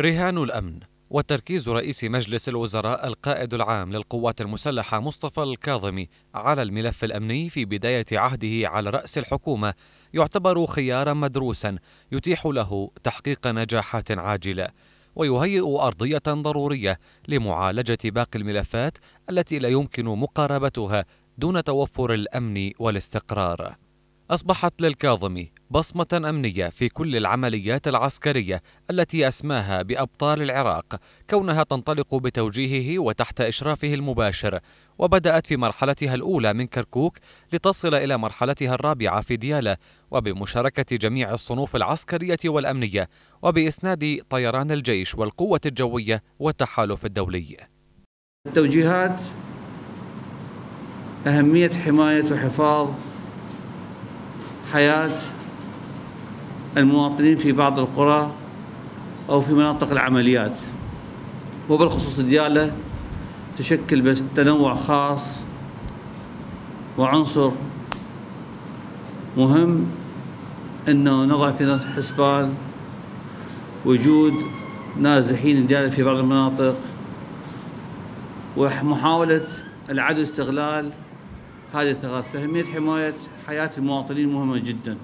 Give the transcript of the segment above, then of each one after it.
رهان الأمن وتركيز رئيس مجلس الوزراء القائد العام للقوات المسلحة مصطفى الكاظمي على الملف الأمني في بداية عهده على رأس الحكومة يعتبر خيارا مدروسا يتيح له تحقيق نجاحات عاجلة ويهيئ أرضية ضرورية لمعالجة باقي الملفات التي لا يمكن مقاربتها دون توفر الأمن والاستقرار أصبحت للكاظمي بصمة أمنية في كل العمليات العسكرية التي أسماها بأبطال العراق كونها تنطلق بتوجيهه وتحت إشرافه المباشر وبدأت في مرحلتها الأولى من كركوك لتصل إلى مرحلتها الرابعة في ديالة وبمشاركة جميع الصنوف العسكرية والأمنية وبإسناد طيران الجيش والقوة الجوية والتحالف الدولي التوجيهات أهمية حماية وحفاظ حياة المواطنين في بعض القرى أو في مناطق العمليات وبالخصوص ديالة تشكل بس تنوع خاص وعنصر مهم أنه نضع في حسبان وجود نازحين ديالة في بعض المناطق ومحاولة العدو استغلال هذه الثغرات فأهمية حماية حياة المواطنين مهمة جدا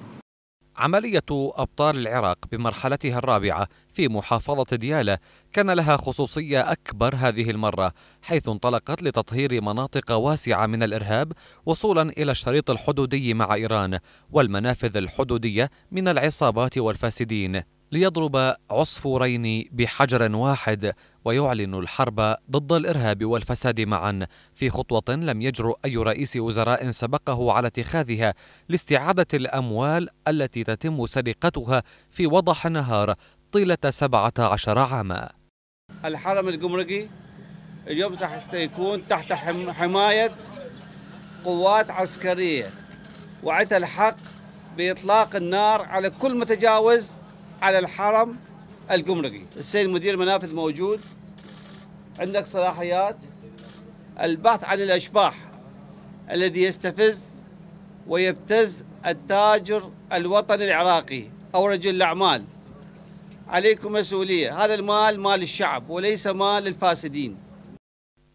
عملية أبطال العراق بمرحلتها الرابعة في محافظة ديالى كان لها خصوصية أكبر هذه المرة حيث انطلقت لتطهير مناطق واسعة من الإرهاب وصولا إلى الشريط الحدودي مع إيران والمنافذ الحدودية من العصابات والفاسدين ليضرب عصفورين بحجر واحد ويعلن الحرب ضد الارهاب والفساد معا في خطوه لم يجرؤ اي رئيس وزراء سبقه على اتخاذها لاستعاده الاموال التي تتم سرقتها في وضح النهار طيله 17 عاما. الحرم الجمركي اليوم تحت يكون تحت حمايه قوات عسكريه وعندها الحق باطلاق النار على كل متجاوز على الحرم الجمركي السيد مدير منافذ موجود عندك صلاحيات البحث عن الأشباح الذي يستفز ويبتز التاجر الوطني العراقي أو رجل الأعمال عليكم مسؤولية هذا المال مال الشعب وليس مال الفاسدين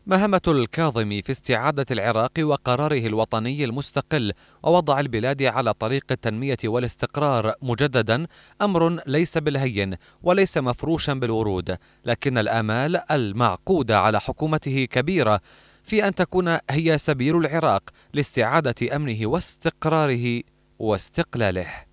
مهمة الكاظمي في استعادة العراق وقراره الوطني المستقل ووضع البلاد على طريق التنمية والاستقرار مجددا أمر ليس بالهين وليس مفروشا بالورود لكن الآمال المعقودة على حكومته كبيرة في أن تكون هي سبيل العراق لاستعادة أمنه واستقراره واستقلاله